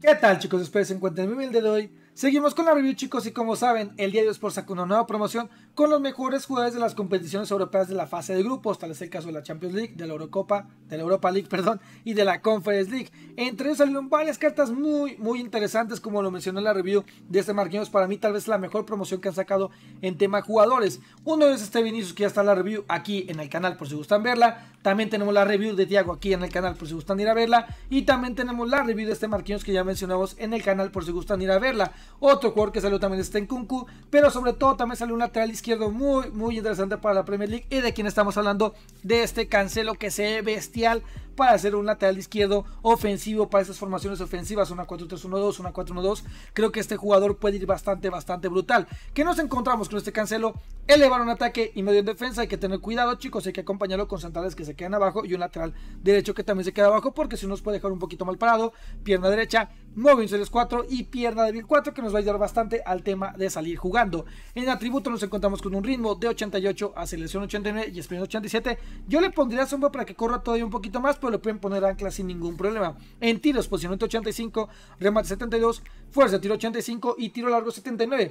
¿Qué tal chicos? Espero se encuentren muy bien el día de hoy. Seguimos con la review chicos y como saben, el día de diario por sacó una nueva promoción con los mejores jugadores de las competiciones europeas de la fase de grupos, tal es el caso de la Champions League, de la Eurocopa, de la Europa League, perdón, y de la Conference League. Entre ellos salieron varias cartas muy, muy interesantes, como lo mencionó en la review de este Marquinhos, para mí tal vez la mejor promoción que han sacado en tema jugadores. Uno es este Vinicius que ya está en la review aquí en el canal por si gustan verla, también tenemos la review de Thiago aquí en el canal por si gustan ir a verla, y también tenemos la review de este Marquinhos que ya mencionamos en el canal por si gustan ir a verla. Otro jugador que salió también es Kunku, pero sobre todo también salió un lateral izquierdo muy, muy interesante para la Premier League y de quien estamos hablando de este cancelo que se ve bestial para hacer un lateral izquierdo ofensivo para esas formaciones ofensivas, una 4-3-1-2, una 4-1-2. Creo que este jugador puede ir bastante, bastante brutal. Que nos encontramos con este cancelo? Elevar un ataque y medio en defensa, hay que tener cuidado, chicos, hay que acompañarlo con centrales que se quedan abajo y un lateral derecho que también se queda abajo porque si no nos puede dejar un poquito mal parado. Pierna derecha, series 4 y pierna débil 4 que nos va a ayudar bastante al tema de salir jugando. En atributo nos encontramos con un ritmo de 88, a selección 89 y sprint 87. Yo le pondría sombra para que corra todavía un poquito más, pero le pueden poner ancla sin ningún problema. En tiros, posicionamiento 85, remate 72, fuerza tiro 85 y tiro largo 79.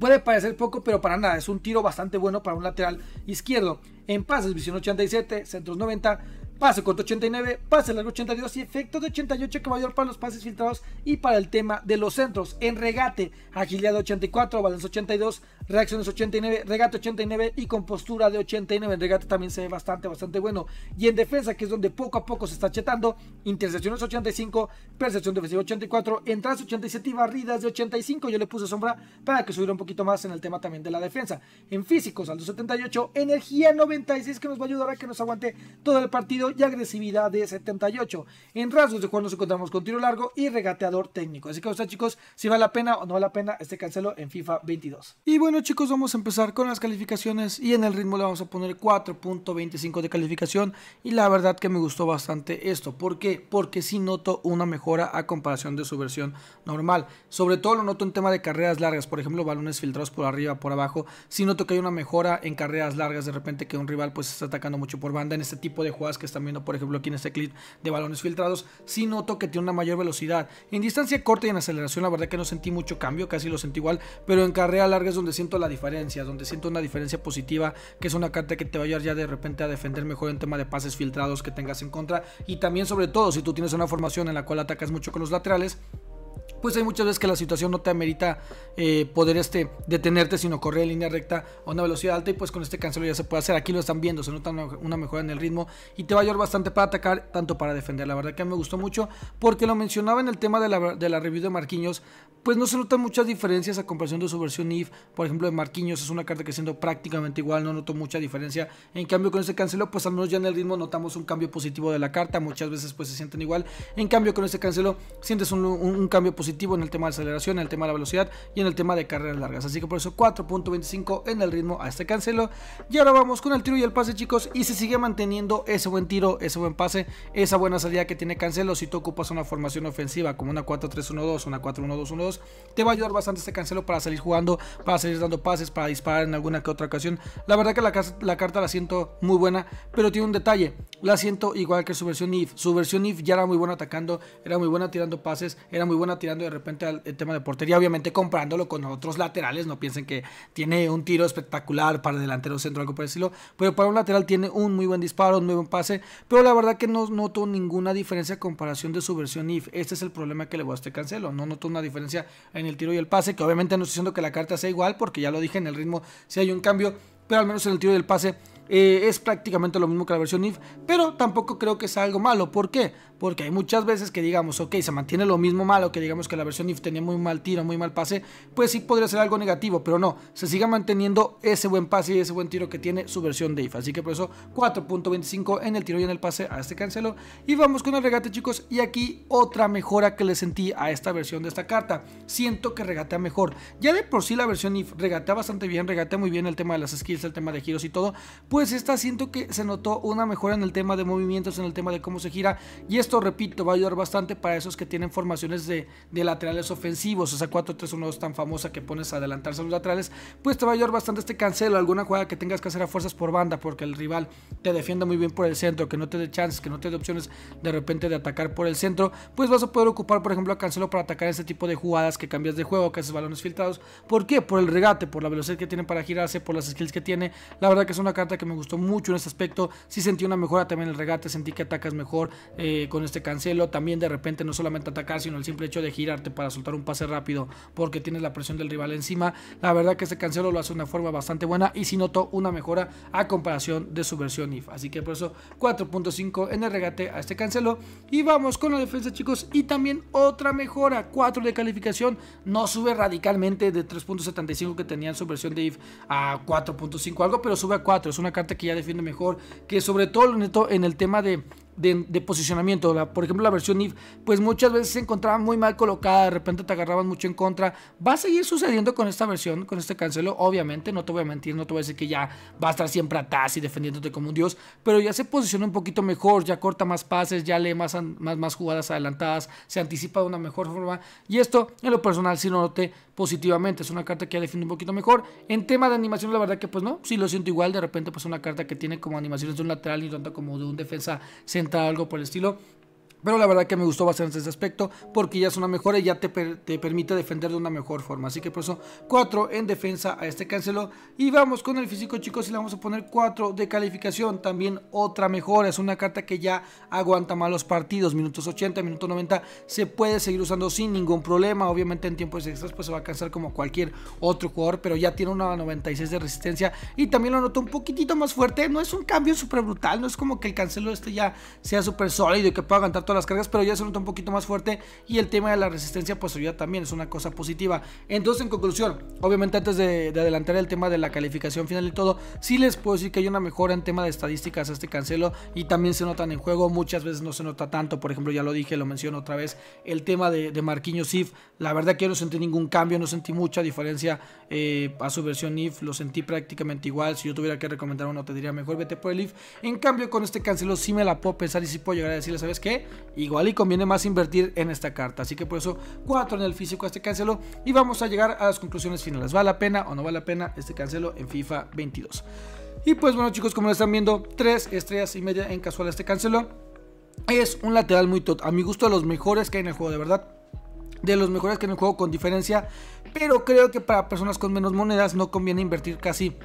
Puede parecer poco, pero para nada, es un tiro bastante bueno para un lateral izquierdo. En pases, visión 87, centros 90, Pase corto 89, pase largo 82 y efecto de 88 que va a ayudar para los pases filtrados y para el tema de los centros. En regate, agilidad 84, balance 82, reacciones 89, regate 89 y compostura de 89. En regate también se ve bastante, bastante bueno. Y en defensa, que es donde poco a poco se está chetando, intercepciones 85, percepción defensiva 84, entradas 87 y barridas de 85. Yo le puse sombra para que subiera un poquito más en el tema también de la defensa. En físicos, al 78, energía 96 que nos va a ayudar a que nos aguante todo el partido y agresividad de 78. En rasgos de juego nos encontramos con tiro largo y regateador técnico. Así que, a chicos, si vale la pena o no vale la pena este cancelo en FIFA 22. Y bueno, chicos, vamos a empezar con las calificaciones y en el ritmo le vamos a poner 4.25 de calificación. Y la verdad que me gustó bastante esto. ¿Por qué? Porque sí noto una mejora a comparación de su versión normal. Sobre todo lo noto en tema de carreras largas, por ejemplo, balones filtrados por arriba, por abajo. Sí noto que hay una mejora en carreras largas de repente que un rival pues está atacando mucho por banda en este tipo de jugadas que está también por ejemplo, aquí en este clip de balones filtrados, sí noto que tiene una mayor velocidad. En distancia corta y en aceleración, la verdad que no sentí mucho cambio, casi lo sentí igual, pero en carrera larga es donde siento la diferencia, donde siento una diferencia positiva, que es una carta que te va a ayudar ya de repente a defender mejor en tema de pases filtrados que tengas en contra y también sobre todo si tú tienes una formación en la cual atacas mucho con los laterales, pues hay muchas veces que la situación no te amerita eh, poder este, detenerte, sino correr en línea recta a una velocidad alta y pues con este cancelo ya se puede hacer. Aquí lo están viendo, se nota una mejora en el ritmo y te va a ayudar bastante para atacar, tanto para defender. La verdad que me gustó mucho porque lo mencionaba en el tema de la, de review de Marquinhos, pues no se notan muchas diferencias a comparación de su versión IF, por ejemplo de Marquinhos es una carta que siendo prácticamente igual, no noto mucha diferencia. En cambio con este cancelo, pues al menos ya en el ritmo notamos un cambio positivo de la carta, muchas veces pues se sienten igual. En cambio con este cancelo sientes un cambio positivo en el tema de aceleración, en el tema de la velocidad y en el tema de carreras largas. Así que por eso 4.25 en el ritmo a este cancelo. Y ahora vamos con el tiro y el pase, chicos. Y se sigue manteniendo ese buen tiro, ese buen pase, esa buena salida que tiene cancelo. Si tú ocupas una formación ofensiva como una 4-3-1-2, una 4-1-2-1-2, te va a ayudar bastante este cancelo para salir jugando, para salir dando pases, para disparar en alguna que otra ocasión. La verdad que la, la carta la siento muy buena, pero tiene un detalle. La siento igual que su versión IF. Su versión IF ya era muy buena atacando, era muy buena tirando pases, era muy buena tirando de repente el tema de portería, obviamente comprándolo con otros laterales, no piensen que tiene un tiro espectacular para delantero centro, algo por el pero para un lateral tiene un muy buen disparo, un muy buen pase, pero la verdad que no noto ninguna diferencia a comparación de su versión IF, este es el problema que le voy a este cancelo, no noto una diferencia en el tiro y el pase, que obviamente no estoy diciendo que la carta sea igual, porque ya lo dije en el ritmo, si hay un cambio, pero al menos en el tiro y el pase eh, es prácticamente lo mismo que la versión if, pero tampoco creo que sea algo malo. ¿Por qué? Porque hay muchas veces que digamos, ok, se mantiene lo mismo malo, que digamos que la versión if tenía muy mal tiro, muy mal pase, pues sí podría ser algo negativo, pero no, se sigue manteniendo ese buen pase y ese buen tiro que tiene su versión de if. Así que por eso 4.25 en el tiro y en el pase a este cancelo. Y vamos con el regate, chicos, y aquí otra mejora que le sentí a esta versión de esta carta. Siento que regatea mejor. Ya de por sí la versión if regatea bastante bien, regatea muy bien el tema de las skills, el tema de giros y todo pues esta siento que se notó una mejora en el tema de movimientos, en el tema de cómo se gira. Y esto, repito, va a ayudar bastante para esos que tienen formaciones de, laterales ofensivos, esa 4-3-1-2 tan famosa que pones a adelantarse a los laterales, pues te va a ayudar bastante este cancelo, alguna jugada que tengas que hacer a fuerzas por banda, porque el rival te defienda muy bien por el centro, que no te dé chances, que no te dé opciones de repente de atacar por el centro, pues vas a poder ocupar, por ejemplo, a cancelo para atacar ese tipo de jugadas que cambias de juego, que haces balones filtrados. ¿Por qué? Por el regate, por la velocidad que tiene para girarse, por las skills que tiene. La verdad que es una carta que me gustó mucho en ese aspecto. Sí sentí una mejora también en el regate, sentí que atacas mejor eh, con este cancelo. También de repente no solamente atacar, sino el simple hecho de girarte para soltar un pase rápido porque tienes la presión del rival encima. La verdad que este cancelo lo hace de una forma bastante buena y sí notó una mejora a comparación de su versión IF. Así que por eso 4.5 en el regate a este cancelo. Y vamos con la defensa chicos y también otra mejora, 4 de calificación. No sube radicalmente de 3.75 que tenía en su versión de IF a 4.5 algo, pero sube a 4. Es una carta que ya defiende mejor, que sobre todo en el tema de, posicionamiento. por ejemplo, la versión y pues muchas veces se encontraba muy mal colocada, de repente te agarraban mucho en contra. Va a seguir sucediendo con esta versión, con este cancelo, obviamente, no te voy a mentir, no te voy a decir que ya va a estar siempre atrás y defendiéndote como un dios, pero ya se posiciona un poquito mejor, ya corta más pases, ya lee más, más, más jugadas adelantadas, se anticipa de una mejor forma. Y esto, en lo personal, si no noté positivamente. Es una carta que ya defiende un poquito mejor. En tema de animación, la verdad que pues no, sí lo siento igual. De repente pues una carta que tiene como animaciones de un lateral y tanto como de un defensa central, algo por el estilo. Pero la verdad que me gustó bastante ese aspecto porque ya es una mejora y ya te, permite defender de una mejor forma. Así que por eso 4 en defensa a este cancelo. Y vamos con el físico chicos y le vamos a poner 4 de calificación. También otra mejora. Es una carta que ya aguanta malos partidos. Minutos 80, minutos 90. Se puede seguir usando sin ningún problema. Obviamente en tiempos extras pues se va a cansar como cualquier otro jugador. Pero ya tiene una 96 de resistencia. Y también lo noto un poquitito más fuerte. No es un cambio súper brutal. No es como que el cancelo este ya sea súper sólido y que pueda aguantar toda las cargas, pero ya se nota un poquito más fuerte y el tema de la resistencia pues ya también es una cosa positiva. Entonces en conclusión, obviamente antes de, adelantar el tema de la calificación final y todo, sí les puedo decir que hay una mejora en tema de estadísticas a este cancelo y también se notan en juego, muchas veces no se nota tanto, por ejemplo ya lo dije, lo menciono otra vez, el tema de, Marquinhos If, la verdad que yo no sentí ningún cambio, no sentí mucha diferencia eh, a su versión If, lo sentí prácticamente igual, si yo tuviera que recomendar uno te diría mejor vete por el If, en cambio con este cancelo si me la puedo pensar y sí puedo llegar a decirle, ¿sabes qué? igual y conviene más invertir en esta carta. Así que por eso 4 en el físico este cancelo y vamos a llegar a las conclusiones finales. ¿Vale la pena o no vale la pena este cancelo en FIFA 22? Y pues bueno chicos, como lo están viendo, 3 estrellas y media en casual este cancelo. Es un lateral muy tot, a mi gusto de los mejores que hay en el juego, de verdad de los mejores que hay en el juego con diferencia, pero creo que para personas con menos monedas no conviene invertir casi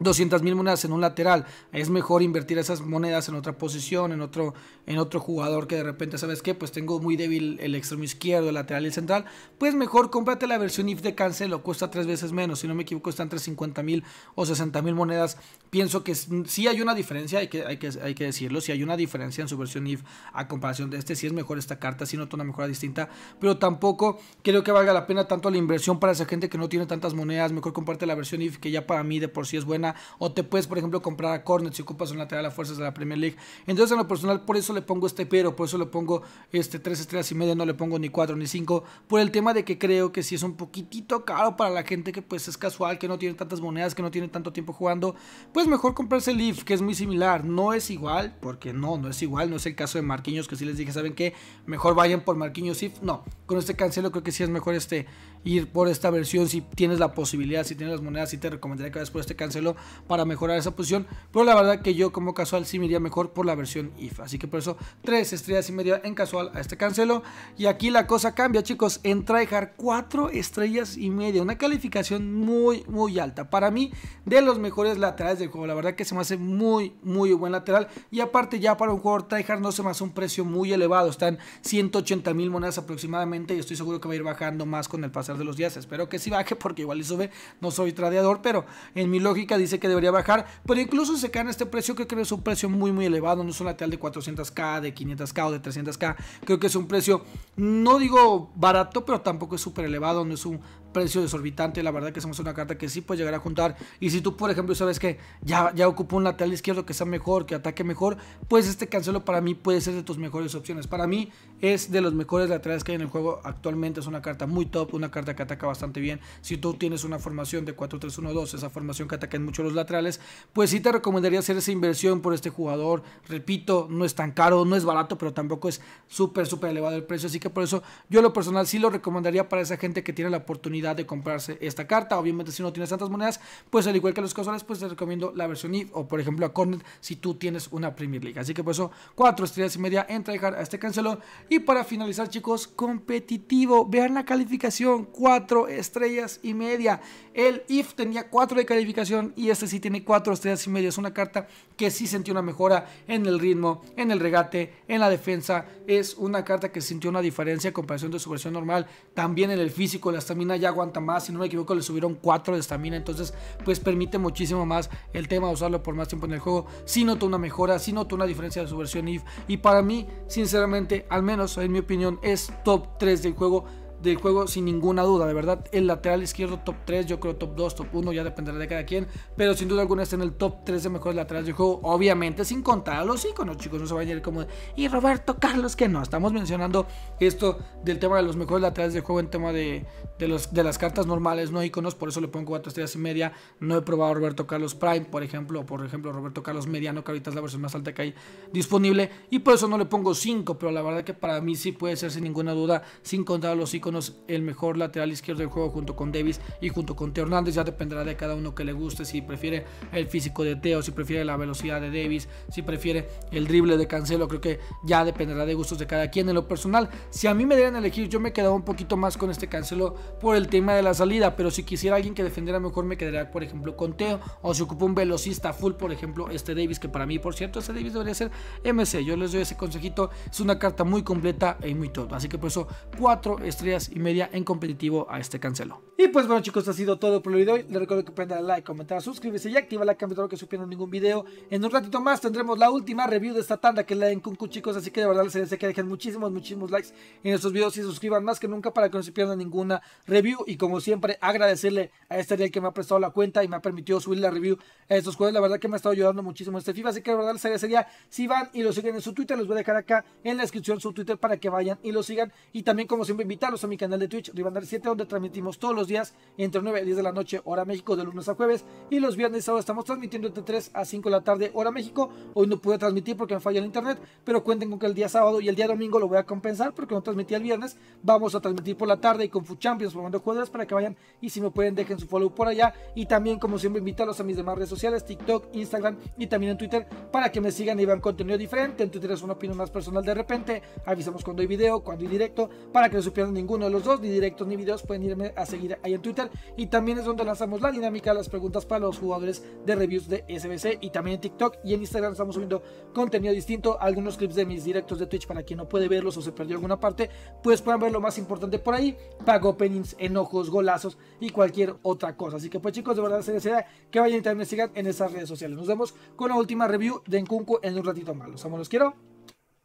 200 mil monedas en un lateral. Es mejor invertir esas monedas en otra posición, en otro, en otro jugador que de repente, ¿sabes qué? Pues tengo muy débil el extremo izquierdo, el lateral y el central. Pues mejor cómprate la versión IF de lo cuesta tres veces menos. Si no me equivoco, está entre 50 mil o 60 mil monedas. Pienso que sí hay una diferencia, hay que, hay que, hay que decirlo. Si hay una diferencia en su versión IF a comparación de este, si sí es mejor esta carta, si sí noto una mejora distinta. Pero tampoco creo que valga la pena tanto la inversión para esa gente que no tiene tantas monedas. Mejor comparte la versión IF que ya para mí de por sí es buena o te puedes, por ejemplo, comprar a Cornet si ocupas un lateral a fuerzas de la Premier League. Entonces, en lo personal, por eso le pongo este pero, por eso le pongo este 3 estrellas y media, no le pongo ni 4 ni 5. Por el tema de que creo que si es un poquitito caro para la gente que pues es casual, que no tiene tantas monedas, que no tiene tanto tiempo jugando, pues mejor comprarse el Leaf, que es muy similar. No es igual, porque no, no es igual. No es el caso de Marquinhos, que sí les dije, ¿saben qué? Mejor vayan por Marquinhos If. No, con este cancelo creo que sí es mejor este ir por esta versión si tienes la posibilidad, si tienes las monedas, y te recomendaría que vayas por este cancelo para mejorar esa posición. Pero la verdad que yo como casual sí me iría mejor por la versión IF. Así que por eso 3 estrellas y media en casual a este cancelo. Y aquí la cosa cambia chicos. En tryhard 4 estrellas y media. Una calificación muy muy alta. Para mí de los mejores laterales del juego. La verdad que se me hace muy muy buen lateral. Y aparte ya para un jugador tryhard no se me hace un precio muy elevado. Están 180 mil monedas aproximadamente. Y estoy seguro que va a ir bajando más con el pasar de los días. Espero que sí baje porque igual y sube. No soy tradeador. Pero en mi lógica dice dice que debería bajar, pero incluso se cae en este precio, creo que es un precio muy, muy elevado, no es un lateral de 400k, de 500k o de 300k, creo que es un precio, no digo barato, pero tampoco es súper elevado, no es un precio desorbitante. La verdad que somos una carta que sí puede llegar a juntar. Y si tú, por ejemplo, sabes que ya, ya ocupo un lateral izquierdo que sea mejor, que ataque mejor, pues este cancelo para mí puede ser de tus mejores opciones. Para mí es de los mejores laterales que hay en el juego actualmente. Es una carta muy top, una carta que ataca bastante bien. Si tú tienes una formación de 4-3-1-2, esa formación que ataca en mucho los laterales, pues sí te recomendaría hacer esa inversión por este jugador. Repito, no es tan caro, no es barato, pero tampoco es súper, súper elevado el precio. Así que por eso yo lo personal sí lo recomendaría para esa gente que tiene la oportunidad de comprarse esta carta. Obviamente, si no tienes tantas monedas, pues al igual que los casuales, pues te recomiendo la versión IF e o, por ejemplo, a Cornet si tú tienes una Premier League. Así que por eso, 4 estrellas y media en dejar a este cancelón. Y para finalizar, chicos, competitivo. Vean la calificación: 4 estrellas y media. El IF e tenía 4 de calificación y este sí tiene 4 estrellas y media. Es una carta que sí sintió una mejora en el ritmo, en el regate, en la defensa. Es una carta que sintió una diferencia en comparación de su versión normal. También en el físico, la estamina ya aguanta más. Si no me equivoco, le subieron 4 de estamina. Entonces, pues permite muchísimo más el tema de usarlo por más tiempo en el juego. Si noto una mejora, si noto una diferencia de su versión Y para mí, sinceramente, al menos en mi opinión, es top 3 del juego del juego sin ninguna duda, de verdad. El lateral izquierdo top 3, yo creo top 2, top 1, ya dependerá de cada quien, pero sin duda alguna está en el top 3 de mejores laterales del juego, obviamente sin contar a los iconos chicos, no se vayan a ir como, y Roberto Carlos, que no, estamos mencionando esto del tema de los mejores laterales del juego en tema de, de, los, de las cartas normales, no iconos por eso le pongo 4 estrellas y media, no he probado Roberto Carlos Prime, por ejemplo, o por ejemplo Roberto Carlos Mediano, que ahorita es la versión más alta que hay disponible, y por eso no le pongo 5, pero la verdad que para mí sí puede ser sin ninguna duda, sin contar a los iconos el mejor lateral izquierdo del juego junto con Davis y junto con Teo Hernández. Ya dependerá de cada uno que le guste, si prefiere el físico de Teo, si prefiere la velocidad de Davis, si prefiere el drible de Cancelo. Creo que ya dependerá de gustos de cada quien. En lo personal, si a mí me deben elegir, yo me quedaba un poquito más con este Cancelo por el tema de la salida, pero si quisiera alguien que defendiera mejor, me quedaría, por ejemplo, con Teo o si ocupa un velocista full, por ejemplo, este Davis, que para mí, por cierto, este Davis debería ser MC. Yo les doy ese consejito, es una carta muy completa y muy top. Así que por eso, cuatro estrellas y media en competitivo a este Cancelo. Y pues bueno chicos, ha sido todo por el video. Les recuerdo que pueden darle like, comentar, suscribirse y activar la campanita para que supieran ningún video. En un ratito más tendremos la última review de esta tanda que es la de Kunku chicos. Así que de verdad les agradecería que dejen muchísimos, muchísimos likes en estos videos y suscriban más que nunca para que no se pierdan ninguna review. Y como siempre, agradecerle a este que me ha prestado la cuenta y me ha permitido subir la review a estos juegos. La verdad que me ha estado ayudando muchísimo este FIFA. Así que de verdad les agradecería si van y lo siguen en su Twitter. Los voy a dejar acá en la descripción su Twitter para que vayan y lo sigan. Y también como siempre invitarlos a mi canal de Twitch, Rivandar 7, donde transmitimos todos los días entre 9 y 10 de la noche, hora México, de lunes a jueves. Y los viernes y sábado estamos transmitiendo entre 3 a 5 de la tarde, hora México. Hoy no pude transmitir porque me falla el internet, pero cuenten con que el día sábado y el día domingo lo voy a compensar porque no transmití el viernes. Vamos a transmitir por la tarde y con Food Champions formando cuadras para que vayan y si me pueden dejen su follow por allá. Y también, como siempre, invitarlos a mis demás redes sociales, TikTok, Instagram y también en Twitter para que me sigan y vean contenido diferente. En Twitter es una opinión más personal de repente. Avisamos cuando hay video, cuando hay directo, para que no se pierdan ninguno de los dos, ni directos ni videos. Pueden irme a seguir ahí en Twitter. Y también es donde lanzamos la dinámica, las preguntas para los jugadores de reviews de SBC. Y también en TikTok y en Instagram estamos subiendo contenido distinto. Algunos clips de mis directos de Twitch para quien no puede verlos o se perdió alguna parte, pues puedan ver lo más importante por ahí. Pago openings, enojos, golazos y cualquier otra cosa. Así que pues chicos, de verdad se desea que vayan a investigar en esas redes sociales. Nos vemos con la última review de Nkunku en un ratito más. Los amo, los quiero.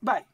Bye.